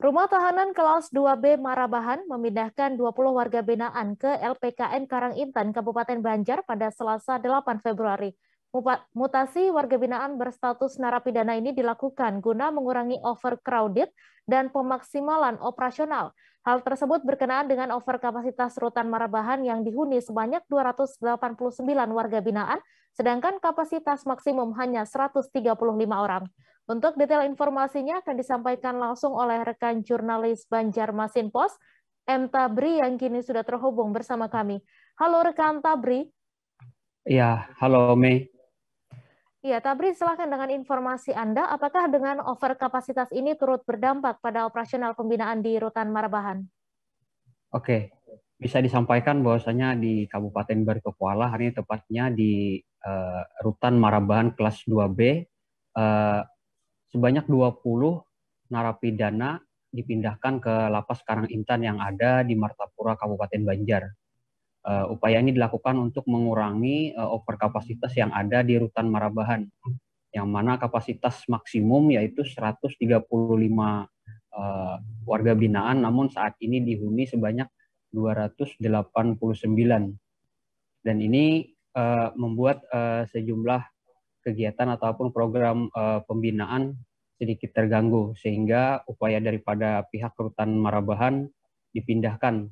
Rumah tahanan kelas 2B Marabahan memindahkan 20 warga binaan ke LPKN Karangintan, Kabupaten Banjar pada Selasa 8 Februari. Mutasi warga binaan berstatus narapidana ini dilakukan guna mengurangi overcrowded dan pemaksimalan operasional. Hal tersebut berkenaan dengan overkapasitas rutan Marabahan yang dihuni sebanyak 289 warga binaan, sedangkan kapasitas maksimum hanya 135 orang. Untuk detail informasinya akan disampaikan langsung oleh rekan jurnalis Banjarmasin Pos, M. Tabri yang kini sudah terhubung bersama kami. Halo rekan Tabri. Ya, halo Mei. Ya, Tabri silahkan dengan informasi Anda, apakah dengan over kapasitas ini turut berdampak pada operasional pembinaan di Rutan Marbahan? Oke, bisa disampaikan bahwasanya di Kabupaten Baritokuala, hari ini tepatnya di uh, Rutan Marabahan kelas 2B, uh, eh, sebanyak 20 narapidana dipindahkan ke lapas Karang Intan yang ada di Martapura Kabupaten Banjar. Uh, upaya ini dilakukan untuk mengurangi uh, eh, overkapasitas yang ada di rutan Marabahan, yang mana kapasitas maksimum yaitu 135 uh, eh, warga binaan, namun saat ini dihuni sebanyak 289. Dan ini uh, membuat uh, sejumlah kegiatan ataupun program uh, pembinaan sedikit terganggu sehingga upaya daripada pihak Rutan Marabahan dipindahkan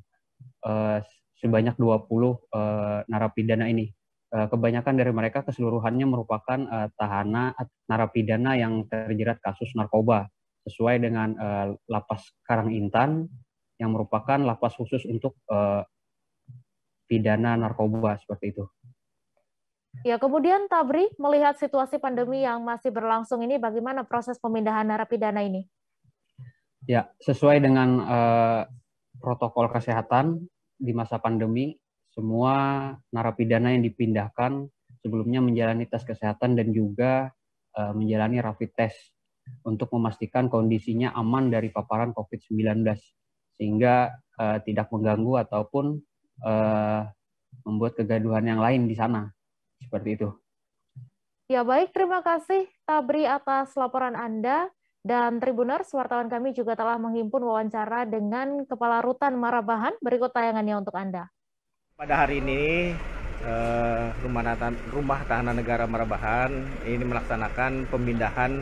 uh, sebanyak 20 uh, eh, narapidana ini. Uh, kebanyakan dari mereka keseluruhannya merupakan uh, narapidana yang terjerat kasus narkoba sesuai dengan uh, lapas Karang Intan yang merupakan lapas khusus untuk uh, pidana narkoba seperti itu. Ya, kemudian Tabri melihat situasi pandemi yang masih berlangsung ini, bagaimana proses pemindahan narapidana ini? Ya, sesuai dengan eh, protokol kesehatan di masa pandemi, semua narapidana yang dipindahkan sebelumnya menjalani tes kesehatan dan juga eh, menjalani rapid test untuk memastikan kondisinya aman dari paparan COVID-19 sehingga eh, tidak mengganggu ataupun eh, membuat kegaduhan yang lain di sana seperti itu. Ya baik, terima kasih Tabri atas laporan Anda. Dan Tribuners, wartawan kami juga telah menghimpun wawancara dengan Kepala Rutan Marabahan. Berikut tayangannya untuk Anda. Pada hari ini, eh, rumah tahanan, rumah tahanan negara Marabahan ini melaksanakan pemindahan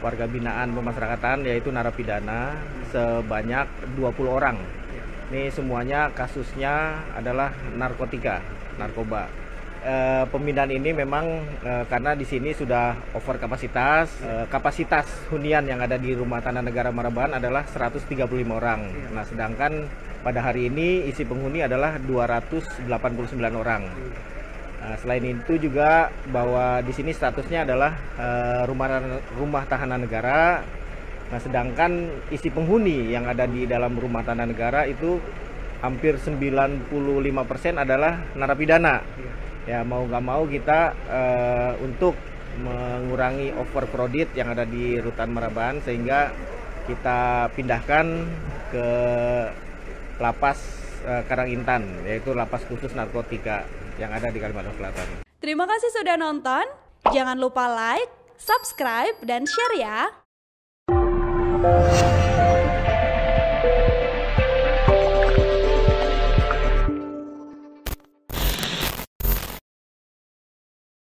warga binaan pemasyarakatan yaitu narapidana sebanyak 20 orang. Ini semuanya kasusnya adalah narkotika, narkoba uh, pemindahan ini memang uh, karena di sini sudah over kapasitas. Uh, kapasitas hunian yang ada di Rumah Tanah Negara Maraban adalah 135 orang. Nah, sedangkan pada hari ini isi penghuni adalah 289 orang. Nah, selain itu juga bahwa di sini statusnya adalah uh, rumah rumah tahanan negara. Nah, sedangkan isi penghuni yang ada di dalam rumah tahanan negara itu hampir 95% adalah narapidana ya mau nggak mau kita uh, untuk mengurangi overcrowded yang ada di rutan Meraban sehingga kita pindahkan ke lapas uh, Karangintan yaitu lapas khusus narkotika yang ada di Kalimantan Selatan. Terima kasih sudah nonton. Jangan lupa like, subscribe dan share ya.